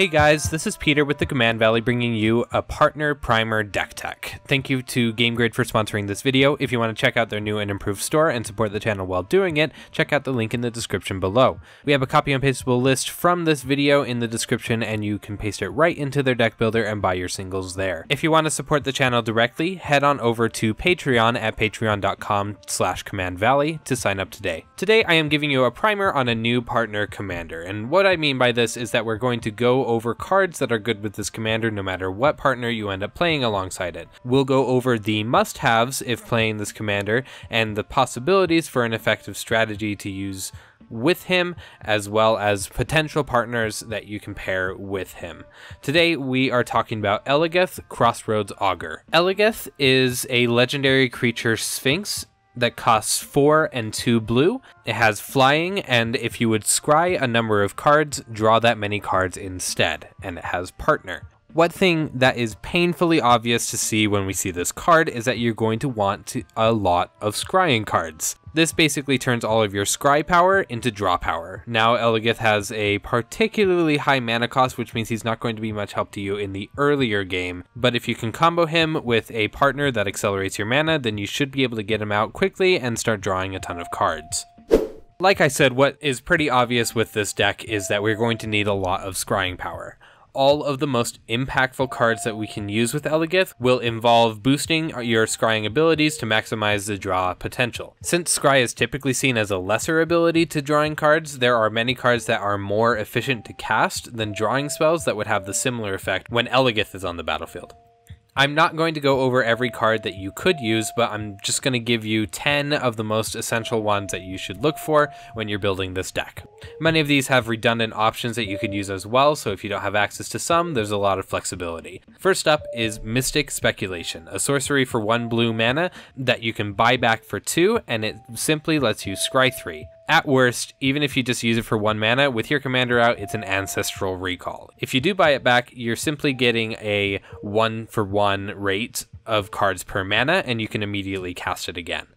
Hey guys, this is Peter with the Command Valley bringing you a partner primer deck tech. Thank you to GameGrid for sponsoring this video. If you want to check out their new and improved store and support the channel while doing it, check out the link in the description below. We have a copy and pasteable list from this video in the description and you can paste it right into their deck builder and buy your singles there. If you want to support the channel directly, head on over to Patreon at patreon.com slash commandvalley to sign up today. Today I am giving you a primer on a new partner commander, and what I mean by this is that we're going to go over cards that are good with this commander no matter what partner you end up playing alongside it. We'll go over the must-haves if playing this commander, and the possibilities for an effective strategy to use with him, as well as potential partners that you can pair with him. Today, we are talking about Elegeth, Crossroads Augur. Elegeth is a legendary creature Sphinx that costs 4 and 2 blue. It has flying, and if you would scry a number of cards, draw that many cards instead, and it has partner. One thing that is painfully obvious to see when we see this card is that you're going to want to, a lot of scrying cards. This basically turns all of your scry power into draw power. Now Elagith has a particularly high mana cost, which means he's not going to be much help to you in the earlier game, but if you can combo him with a partner that accelerates your mana, then you should be able to get him out quickly and start drawing a ton of cards. Like I said, what is pretty obvious with this deck is that we're going to need a lot of scrying power all of the most impactful cards that we can use with Elagith will involve boosting your scrying abilities to maximize the draw potential. Since scry is typically seen as a lesser ability to drawing cards, there are many cards that are more efficient to cast than drawing spells that would have the similar effect when Elagith is on the battlefield. I'm not going to go over every card that you could use, but I'm just going to give you 10 of the most essential ones that you should look for when you're building this deck. Many of these have redundant options that you could use as well, so if you don't have access to some, there's a lot of flexibility. First up is Mystic Speculation, a sorcery for one blue mana that you can buy back for two, and it simply lets you scry three. At worst, even if you just use it for one mana, with your commander out, it's an Ancestral Recall. If you do buy it back, you're simply getting a one for one rate of cards per mana, and you can immediately cast it again.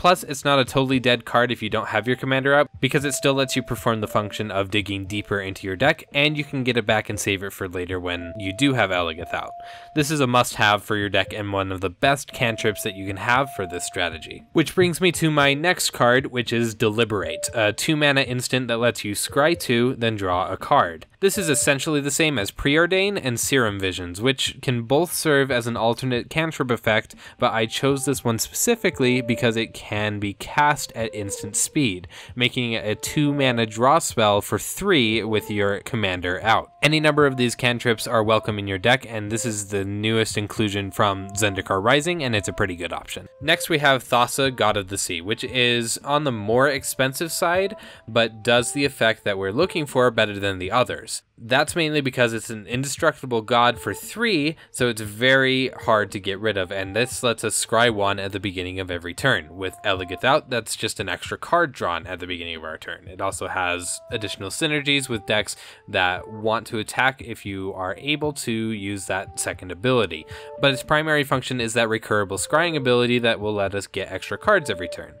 Plus, it's not a totally dead card if you don't have your commander out because it still lets you perform the function of digging deeper into your deck, and you can get it back and save it for later when you do have Elagath out. This is a must-have for your deck and one of the best cantrips that you can have for this strategy. Which brings me to my next card, which is Deliberate, a 2 mana instant that lets you scry 2, then draw a card. This is essentially the same as Preordain and Serum Visions, which can both serve as an alternate cantrip effect, but I chose this one specifically because it can be cast at instant speed, making it a 2 mana draw spell for 3 with your commander out. Any number of these cantrips are welcome in your deck, and this is the newest inclusion from Zendikar Rising, and it's a pretty good option. Next, we have Thassa, God of the Sea, which is on the more expensive side, but does the effect that we're looking for better than the others. That's mainly because it's an indestructible god for 3, so it's very hard to get rid of, and this lets us scry 1 at the beginning of every turn. With Elegith out, that's just an extra card drawn at the beginning of our turn. It also has additional synergies with decks that want to attack if you are able to use that second ability, but its primary function is that recurrable scrying ability that will let us get extra cards every turn.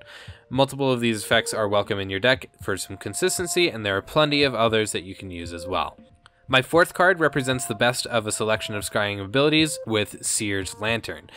Multiple of these effects are welcome in your deck for some consistency, and there are plenty of others that you can use as well. My fourth card represents the best of a selection of scrying abilities with Seer's Lantern.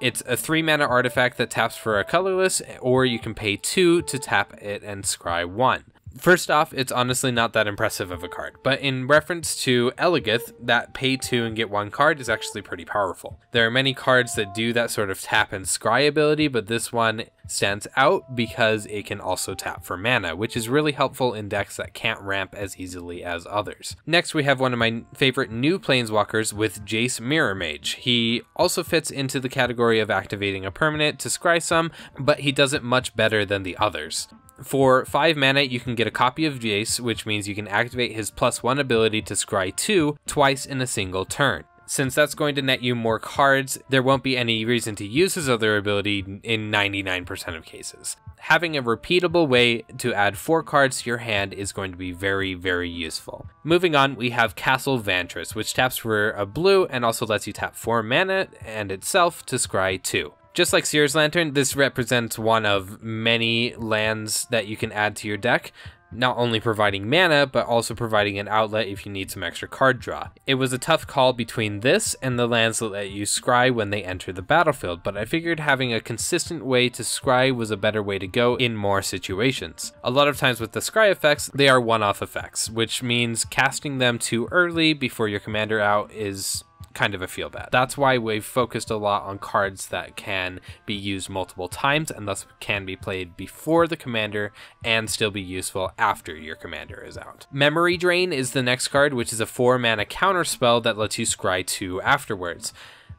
It's a 3 mana artifact that taps for a colorless, or you can pay 2 to tap it and scry 1. First off, it's honestly not that impressive of a card, but in reference to Elegith, that pay two and get one card is actually pretty powerful. There are many cards that do that sort of tap and scry ability, but this one stands out because it can also tap for mana, which is really helpful in decks that can't ramp as easily as others. Next, we have one of my favorite new planeswalkers with Jace Mirror Mage. He also fits into the category of activating a permanent to scry some, but he does it much better than the others. For 5 mana, you can get a copy of Jace, which means you can activate his plus 1 ability to scry 2 twice in a single turn. Since that's going to net you more cards, there won't be any reason to use his other ability in 99% of cases. Having a repeatable way to add 4 cards to your hand is going to be very, very useful. Moving on, we have Castle Vantress, which taps for a blue and also lets you tap 4 mana and itself to scry 2. Just like Seer's Lantern, this represents one of many lands that you can add to your deck, not only providing mana, but also providing an outlet if you need some extra card draw. It was a tough call between this and the lands that let you scry when they enter the battlefield, but I figured having a consistent way to scry was a better way to go in more situations. A lot of times with the scry effects, they are one-off effects, which means casting them too early before your commander out is kind of a feel bad. That's why we've focused a lot on cards that can be used multiple times and thus can be played before the commander and still be useful after your commander is out. Memory Drain is the next card, which is a 4 mana counter spell that lets you scry 2 afterwards.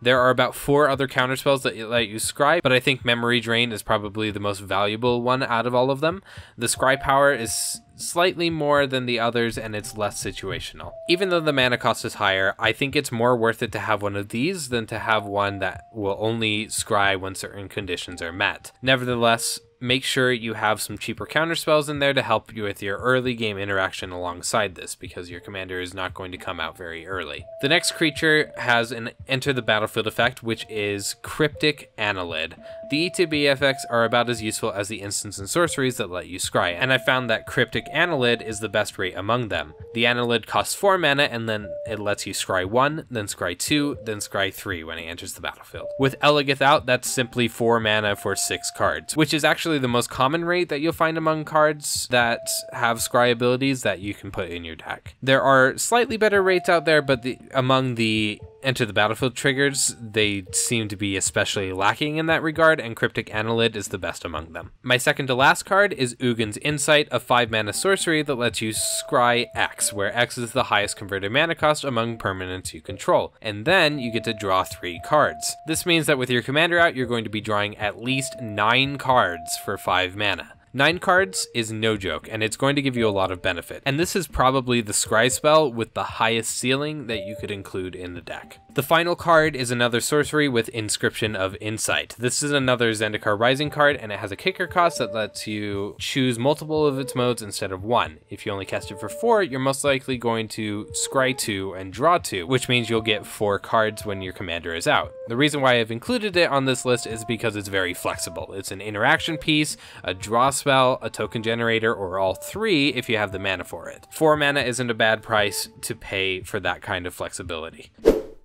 There are about four other counterspells that let you scry, but I think Memory Drain is probably the most valuable one out of all of them. The scry power is slightly more than the others and it's less situational. Even though the mana cost is higher, I think it's more worth it to have one of these than to have one that will only scry when certain conditions are met. Nevertheless, make sure you have some cheaper counter spells in there to help you with your early game interaction alongside this, because your commander is not going to come out very early. The next creature has an enter the battlefield effect, which is Cryptic Annelid. The ETB effects are about as useful as the instants and sorceries that let you scry, and I found that Cryptic Annelid is the best rate among them. The Annelid costs 4 mana and then it lets you scry 1, then scry 2, then scry 3 when it enters the battlefield. With Elegith out, that's simply 4 mana for 6 cards, which is actually the most common rate that you'll find among cards that have scry abilities that you can put in your deck. There are slightly better rates out there, but the, among the Enter the Battlefield triggers, they seem to be especially lacking in that regard, and Cryptic Annelid is the best among them. My second to last card is Ugin's Insight, a 5 mana sorcery that lets you scry X, where X is the highest converted mana cost among permanents you control, and then you get to draw 3 cards. This means that with your commander out, you're going to be drawing at least 9 cards for 5 mana. Nine cards is no joke, and it's going to give you a lot of benefit. And this is probably the Scry spell with the highest ceiling that you could include in the deck. The final card is another sorcery with Inscription of Insight. This is another Zendikar Rising card, and it has a kicker cost that lets you choose multiple of its modes instead of one. If you only cast it for four, you're most likely going to scry two and draw two, which means you'll get four cards when your commander is out. The reason why I've included it on this list is because it's very flexible. It's an interaction piece, a draw spell, a token generator, or all three if you have the mana for it. Four mana isn't a bad price to pay for that kind of flexibility.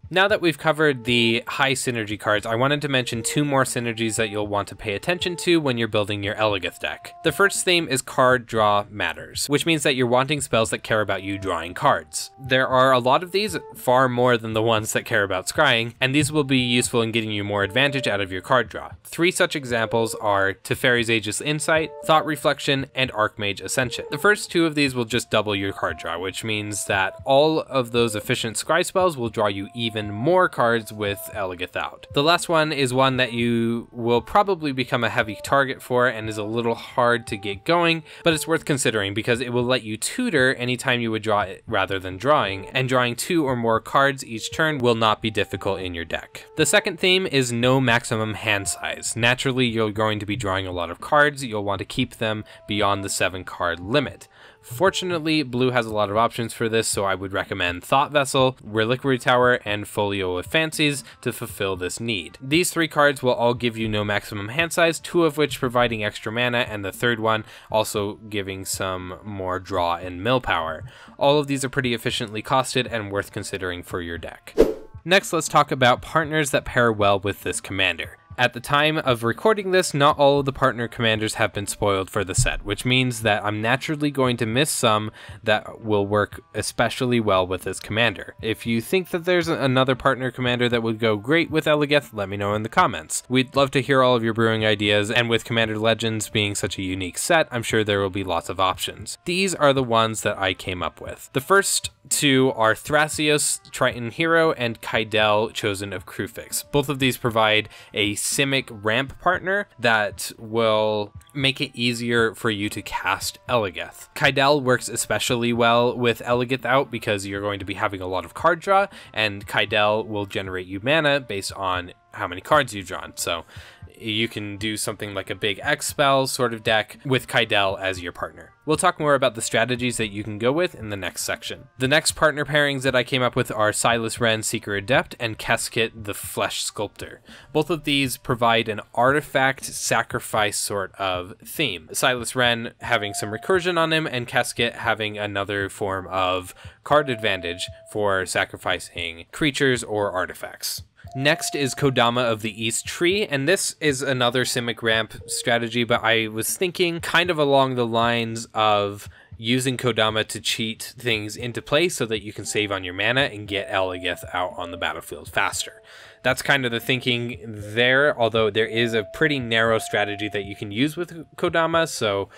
Now that we've covered the high synergy cards, I wanted to mention two more synergies that you'll want to pay attention to when you're building your Elagith deck. The first theme is card draw matters, which means that you're wanting spells that care about you drawing cards. There are a lot of these, far more than the ones that care about scrying, and these will be useful in getting you more advantage out of your card draw. Three such examples are Teferi's Aegis Insight, Thought Reflection, and Archmage Ascension. The first two of these will just double your card draw, which means that all of those efficient scry spells will draw you even even more cards with Elagath out. The last one is one that you will probably become a heavy target for and is a little hard to get going, but it's worth considering because it will let you tutor anytime you would draw it rather than drawing, and drawing two or more cards each turn will not be difficult in your deck. The second theme is no maximum hand size. Naturally, you're going to be drawing a lot of cards, you'll want to keep them beyond the seven card limit. Fortunately, blue has a lot of options for this, so I would recommend Thought Vessel, Reliquary Tower, and Folio of Fancies to fulfill this need. These three cards will all give you no maximum hand size, two of which providing extra mana, and the third one also giving some more draw and mill power. All of these are pretty efficiently costed and worth considering for your deck. Next, let's talk about partners that pair well with this commander. At the time of recording this, not all of the partner commanders have been spoiled for the set, which means that I'm naturally going to miss some that will work especially well with this commander. If you think that there's another partner commander that would go great with Elegeth, let me know in the comments. We'd love to hear all of your brewing ideas, and with Commander Legends being such a unique set, I'm sure there will be lots of options. These are the ones that I came up with. The first two are Thrasios, Triton Hero, and Kaidel, Chosen of Krufix. Both of these provide a Simic ramp partner that will make it easier for you to cast Elegeth. Kydell works especially well with Elegeth out because you're going to be having a lot of card draw, and Kydell will generate you mana based on how many cards you've drawn. So you can do something like a big X spell sort of deck with Kaidel as your partner. We'll talk more about the strategies that you can go with in the next section. The next partner pairings that I came up with are Silas Wren, Seeker Adept, and Keskit, the Flesh Sculptor. Both of these provide an artifact sacrifice sort of theme. Silas Wren having some recursion on him, and Keskit having another form of card advantage for sacrificing creatures or artifacts. Next is Kodama of the East Tree, and this is another Simic ramp strategy, but I was thinking kind of along the lines of using Kodama to cheat things into play, so that you can save on your mana and get Elageth out on the battlefield faster. That's kind of the thinking there, although there is a pretty narrow strategy that you can use with Kodama, so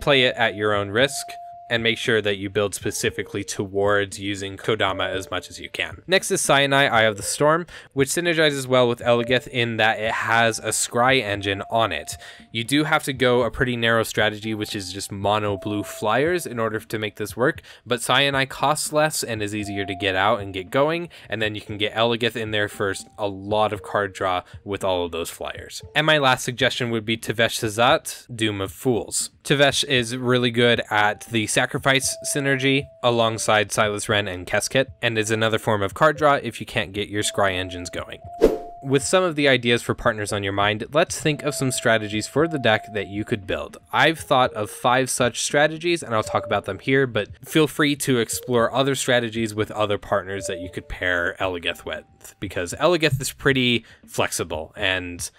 play it at your own risk and make sure that you build specifically towards using Kodama as much as you can. Next is Cyanai Eye of the Storm, which synergizes well with Elegeth in that it has a Scry engine on it. You do have to go a pretty narrow strategy, which is just mono blue flyers in order to make this work, but Cyanai costs less and is easier to get out and get going, and then you can get Elegeth in there first, a lot of card draw with all of those flyers. And my last suggestion would be Tevesh Sazat, Doom of Fools. Tevesh is really good at the Sacrifice synergy alongside Silas Wren and Keskit, and is another form of card draw if you can't get your Scry engines going. With some of the ideas for partners on your mind, let's think of some strategies for the deck that you could build. I've thought of five such strategies and I'll talk about them here, but feel free to explore other strategies with other partners that you could pair Elegeth with, because Elegeth is pretty flexible and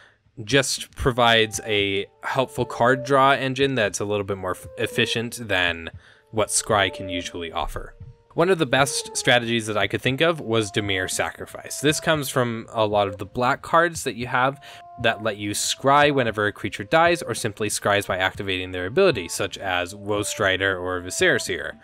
just provides a helpful card draw engine that's a little bit more efficient than what Scry can usually offer. One of the best strategies that I could think of was Demir Sacrifice. This comes from a lot of the black cards that you have that let you scry whenever a creature dies or simply scries by activating their ability, such as Woe Strider or Viserys Seer.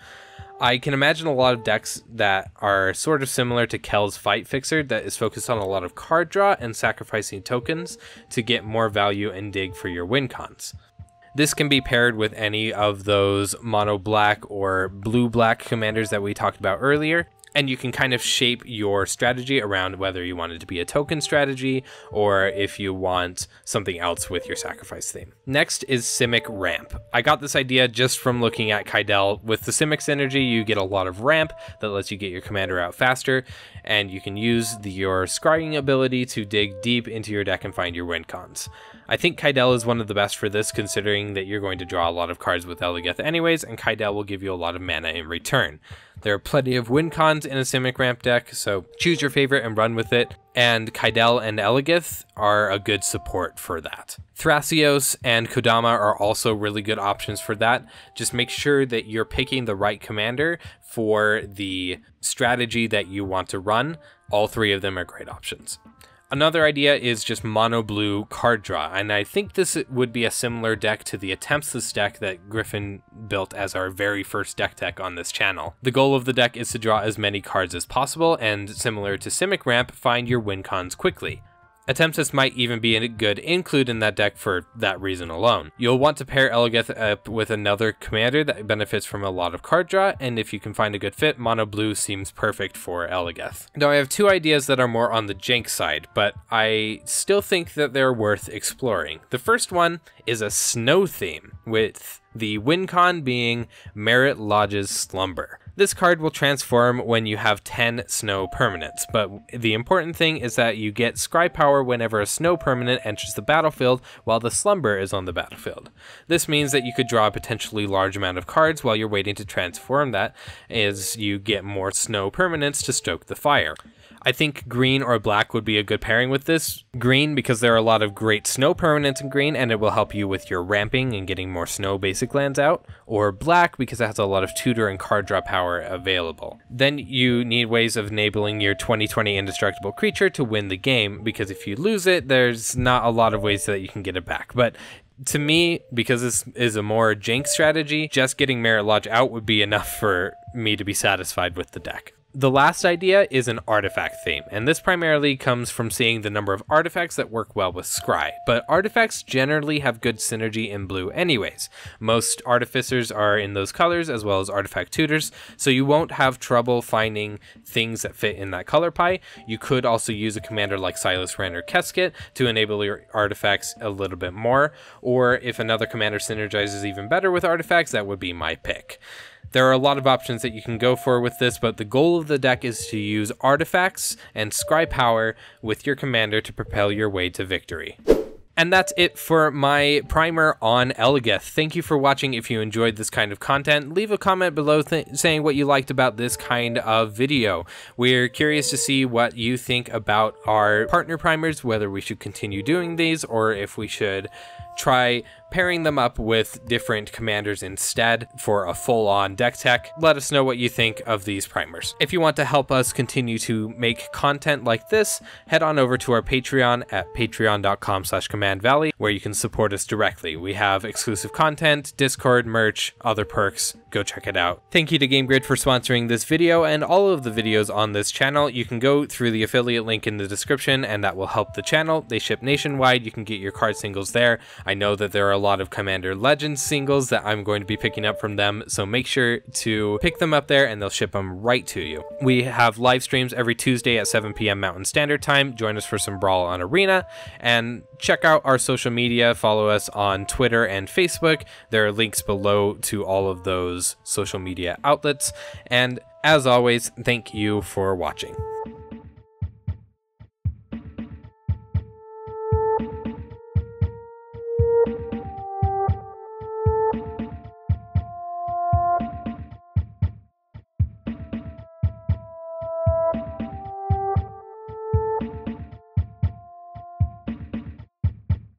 I can imagine a lot of decks that are sort of similar to Kel's Fight Fixer that is focused on a lot of card draw and sacrificing tokens to get more value and dig for your win cons. This can be paired with any of those mono black or blue black commanders that we talked about earlier, and you can kind of shape your strategy around whether you want it to be a token strategy or if you want something else with your sacrifice theme. Next is Simic Ramp. I got this idea just from looking at Kydell. With the Simic synergy, you get a lot of ramp that lets you get your commander out faster, and you can use the, your scrying ability to dig deep into your deck and find your win cons. I think Kydell is one of the best for this considering that you're going to draw a lot of cards with Elegeth anyways, and Kydell will give you a lot of mana in return. There are plenty of win cons in a Simic ramp deck, so choose your favorite and run with it. And Kydell and Elegith are a good support for that. Thrasios and Kodama are also really good options for that. Just make sure that you're picking the right commander for the strategy that you want to run. All three of them are great options. Another idea is just mono blue card draw, and I think this would be a similar deck to the Attempts deck that Griffin built as our very first deck tech on this channel. The goal of the deck is to draw as many cards as possible, and similar to Simic Ramp, find your win cons quickly. Attemptus might even be a good include in that deck for that reason alone. You'll want to pair Elageth up with another commander that benefits from a lot of card draw, and if you can find a good fit, Mono Blue seems perfect for Elageth. Now I have two ideas that are more on the jank side, but I still think that they're worth exploring. The first one is a snow theme, with the wincon being Merit Lodge's Slumber. This card will transform when you have 10 snow permanents, but the important thing is that you get scry power whenever a snow permanent enters the battlefield while the slumber is on the battlefield. This means that you could draw a potentially large amount of cards while you're waiting to transform that as you get more snow permanents to stoke the fire. I think green or black would be a good pairing with this. Green because there are a lot of great snow permanents in green and it will help you with your ramping and getting more snow basic lands out. Or black because it has a lot of tutor and card draw power available. Then you need ways of enabling your 2020 indestructible creature to win the game because if you lose it, there's not a lot of ways that you can get it back. But to me, because this is a more jank strategy, just getting Merit Lodge out would be enough for me to be satisfied with the deck. The last idea is an artifact theme, and this primarily comes from seeing the number of artifacts that work well with Scry, but artifacts generally have good synergy in blue anyways. Most artificers are in those colors as well as artifact tutors, so you won't have trouble finding things that fit in that color pie. You could also use a commander like Silas Rand or Keskit to enable your artifacts a little bit more, or if another commander synergizes even better with artifacts, that would be my pick. There are a lot of options that you can go for with this, but the goal of the deck is to use artifacts and scry power with your commander to propel your way to victory. And that's it for my primer on Elageth. Thank you for watching. If you enjoyed this kind of content, leave a comment below saying what you liked about this kind of video. We're curious to see what you think about our partner primers, whether we should continue doing these or if we should try pairing them up with different commanders instead for a full-on deck tech. Let us know what you think of these primers. If you want to help us continue to make content like this, head on over to our Patreon at patreon.com slash commandvalley where you can support us directly. We have exclusive content, Discord, merch, other perks, go check it out. Thank you to GameGrid for sponsoring this video and all of the videos on this channel. You can go through the affiliate link in the description and that will help the channel. They ship nationwide. You can get your card singles there. I know that there are a lot of Commander Legends singles that I'm going to be picking up from them. So make sure to pick them up there and they'll ship them right to you. We have live streams every Tuesday at 7 p.m. Mountain Standard Time. Join us for some Brawl on Arena and check out our social media. Follow us on Twitter and Facebook. There are links below to all of those those social media outlets. And as always, thank you for watching.